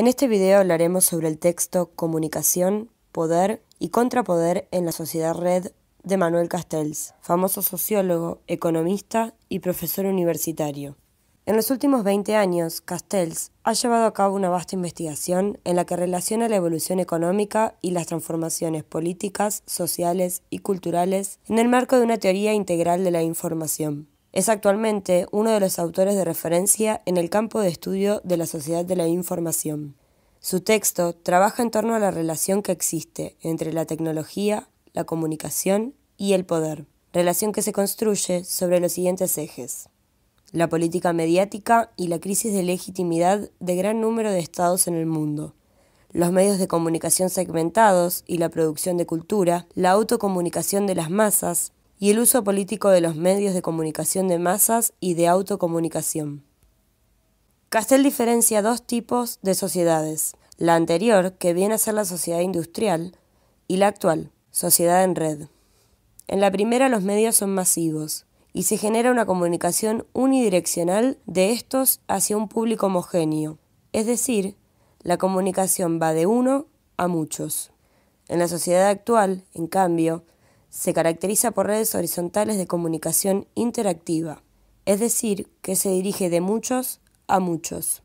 En este video hablaremos sobre el texto Comunicación, Poder y Contrapoder en la Sociedad Red de Manuel Castells, famoso sociólogo, economista y profesor universitario. En los últimos 20 años, Castells ha llevado a cabo una vasta investigación en la que relaciona la evolución económica y las transformaciones políticas, sociales y culturales en el marco de una teoría integral de la información. Es actualmente uno de los autores de referencia en el campo de estudio de la sociedad de la información. Su texto trabaja en torno a la relación que existe entre la tecnología, la comunicación y el poder, relación que se construye sobre los siguientes ejes. La política mediática y la crisis de legitimidad de gran número de estados en el mundo, los medios de comunicación segmentados y la producción de cultura, la autocomunicación de las masas, y el uso político de los medios de comunicación de masas y de autocomunicación. Castell diferencia dos tipos de sociedades, la anterior, que viene a ser la sociedad industrial, y la actual, sociedad en red. En la primera los medios son masivos, y se genera una comunicación unidireccional de estos hacia un público homogéneo, es decir, la comunicación va de uno a muchos. En la sociedad actual, en cambio, se caracteriza por redes horizontales de comunicación interactiva, es decir, que se dirige de muchos a muchos.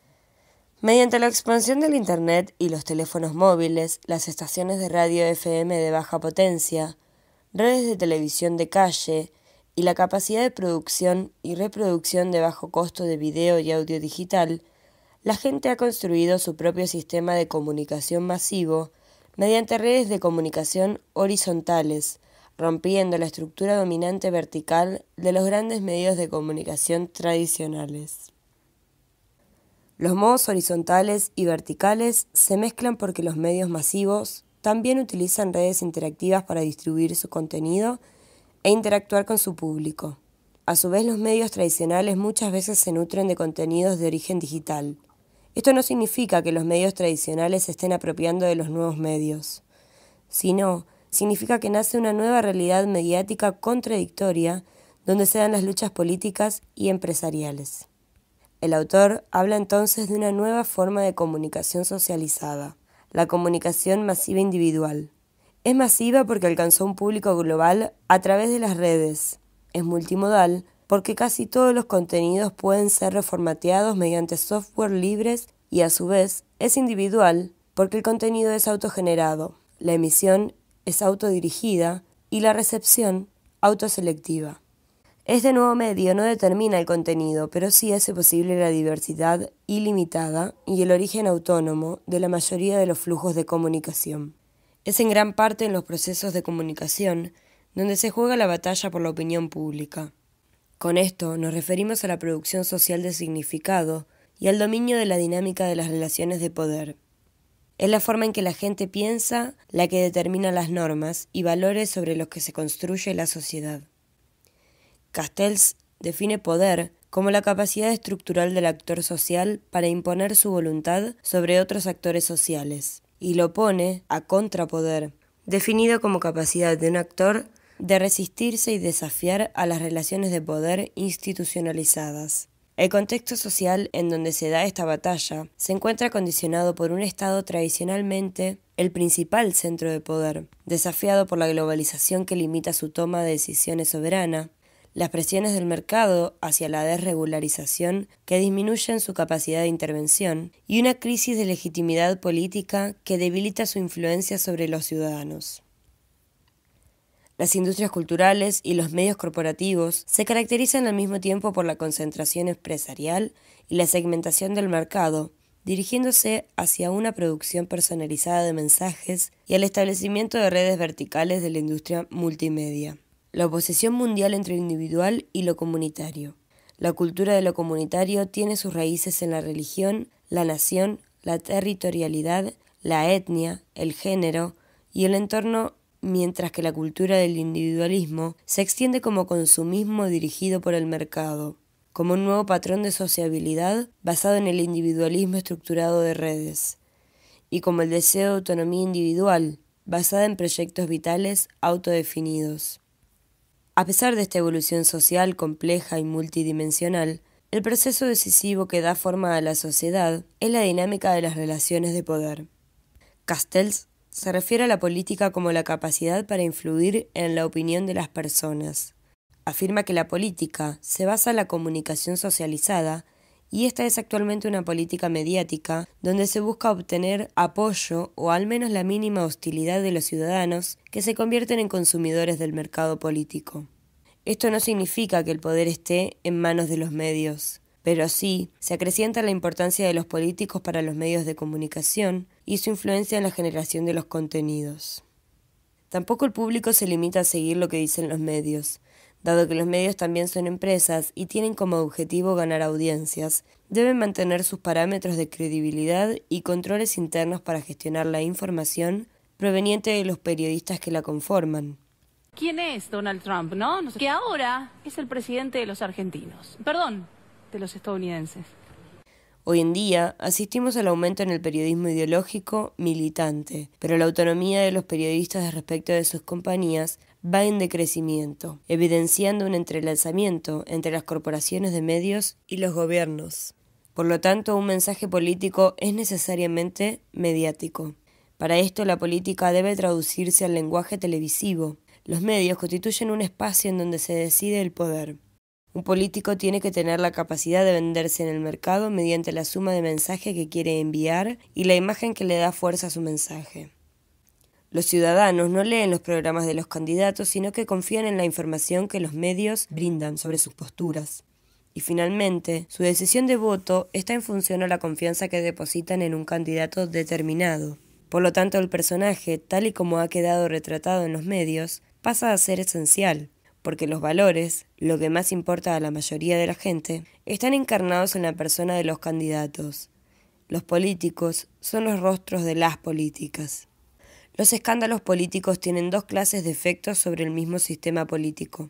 Mediante la expansión del Internet y los teléfonos móviles, las estaciones de radio FM de baja potencia, redes de televisión de calle y la capacidad de producción y reproducción de bajo costo de video y audio digital, la gente ha construido su propio sistema de comunicación masivo mediante redes de comunicación horizontales, rompiendo la estructura dominante vertical de los grandes medios de comunicación tradicionales. Los modos horizontales y verticales se mezclan porque los medios masivos también utilizan redes interactivas para distribuir su contenido e interactuar con su público. A su vez, los medios tradicionales muchas veces se nutren de contenidos de origen digital. Esto no significa que los medios tradicionales se estén apropiando de los nuevos medios, sino significa que nace una nueva realidad mediática contradictoria donde se dan las luchas políticas y empresariales. El autor habla entonces de una nueva forma de comunicación socializada, la comunicación masiva individual. Es masiva porque alcanzó un público global a través de las redes. Es multimodal porque casi todos los contenidos pueden ser reformateados mediante software libres y a su vez es individual porque el contenido es autogenerado. La emisión es autodirigida y la recepción autoselectiva. Este nuevo medio no determina el contenido, pero sí hace posible la diversidad ilimitada y el origen autónomo de la mayoría de los flujos de comunicación. Es en gran parte en los procesos de comunicación donde se juega la batalla por la opinión pública. Con esto nos referimos a la producción social de significado y al dominio de la dinámica de las relaciones de poder. Es la forma en que la gente piensa la que determina las normas y valores sobre los que se construye la sociedad. Castells define poder como la capacidad estructural del actor social para imponer su voluntad sobre otros actores sociales, y lo pone a contrapoder, definido como capacidad de un actor de resistirse y desafiar a las relaciones de poder institucionalizadas. El contexto social en donde se da esta batalla se encuentra condicionado por un Estado tradicionalmente el principal centro de poder, desafiado por la globalización que limita su toma de decisiones soberana, las presiones del mercado hacia la desregularización que disminuyen su capacidad de intervención y una crisis de legitimidad política que debilita su influencia sobre los ciudadanos. Las industrias culturales y los medios corporativos se caracterizan al mismo tiempo por la concentración empresarial y la segmentación del mercado, dirigiéndose hacia una producción personalizada de mensajes y el establecimiento de redes verticales de la industria multimedia. La oposición mundial entre lo individual y lo comunitario. La cultura de lo comunitario tiene sus raíces en la religión, la nación, la territorialidad, la etnia, el género y el entorno mientras que la cultura del individualismo se extiende como consumismo dirigido por el mercado, como un nuevo patrón de sociabilidad basado en el individualismo estructurado de redes, y como el deseo de autonomía individual, basada en proyectos vitales autodefinidos. A pesar de esta evolución social compleja y multidimensional, el proceso decisivo que da forma a la sociedad es la dinámica de las relaciones de poder. Castells se refiere a la política como la capacidad para influir en la opinión de las personas. Afirma que la política se basa en la comunicación socializada y esta es actualmente una política mediática donde se busca obtener apoyo o al menos la mínima hostilidad de los ciudadanos que se convierten en consumidores del mercado político. Esto no significa que el poder esté en manos de los medios, pero sí se acrecienta la importancia de los políticos para los medios de comunicación y su influencia en la generación de los contenidos. Tampoco el público se limita a seguir lo que dicen los medios. Dado que los medios también son empresas y tienen como objetivo ganar audiencias, deben mantener sus parámetros de credibilidad y controles internos para gestionar la información proveniente de los periodistas que la conforman. ¿Quién es Donald Trump, no? Que ahora es el presidente de los argentinos. Perdón, de los estadounidenses. Hoy en día asistimos al aumento en el periodismo ideológico militante, pero la autonomía de los periodistas respecto de sus compañías va en decrecimiento, evidenciando un entrelazamiento entre las corporaciones de medios y los gobiernos. Por lo tanto, un mensaje político es necesariamente mediático. Para esto, la política debe traducirse al lenguaje televisivo. Los medios constituyen un espacio en donde se decide el poder. Un político tiene que tener la capacidad de venderse en el mercado mediante la suma de mensaje que quiere enviar y la imagen que le da fuerza a su mensaje. Los ciudadanos no leen los programas de los candidatos, sino que confían en la información que los medios brindan sobre sus posturas. Y finalmente, su decisión de voto está en función a la confianza que depositan en un candidato determinado. Por lo tanto, el personaje, tal y como ha quedado retratado en los medios, pasa a ser esencial, porque los valores, lo que más importa a la mayoría de la gente, están encarnados en la persona de los candidatos. Los políticos son los rostros de las políticas. Los escándalos políticos tienen dos clases de efectos sobre el mismo sistema político.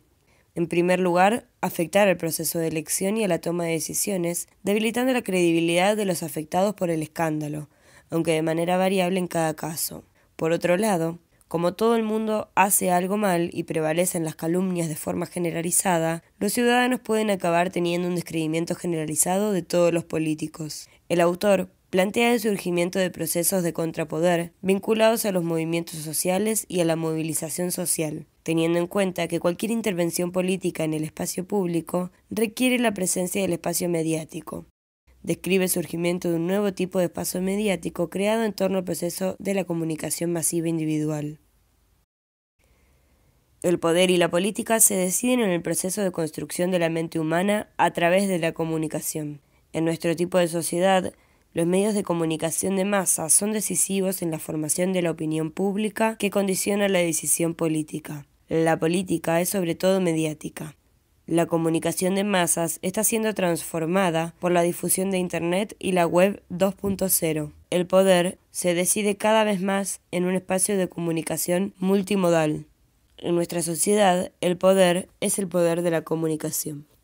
En primer lugar, afectar al proceso de elección y a la toma de decisiones, debilitando la credibilidad de los afectados por el escándalo, aunque de manera variable en cada caso. Por otro lado, como todo el mundo hace algo mal y prevalecen las calumnias de forma generalizada, los ciudadanos pueden acabar teniendo un descreimiento generalizado de todos los políticos. El autor plantea el surgimiento de procesos de contrapoder vinculados a los movimientos sociales y a la movilización social, teniendo en cuenta que cualquier intervención política en el espacio público requiere la presencia del espacio mediático describe el surgimiento de un nuevo tipo de espacio mediático creado en torno al proceso de la comunicación masiva individual. El poder y la política se deciden en el proceso de construcción de la mente humana a través de la comunicación. En nuestro tipo de sociedad, los medios de comunicación de masa son decisivos en la formación de la opinión pública que condiciona la decisión política. La política es sobre todo mediática. La comunicación de masas está siendo transformada por la difusión de Internet y la web 2.0. El poder se decide cada vez más en un espacio de comunicación multimodal. En nuestra sociedad, el poder es el poder de la comunicación.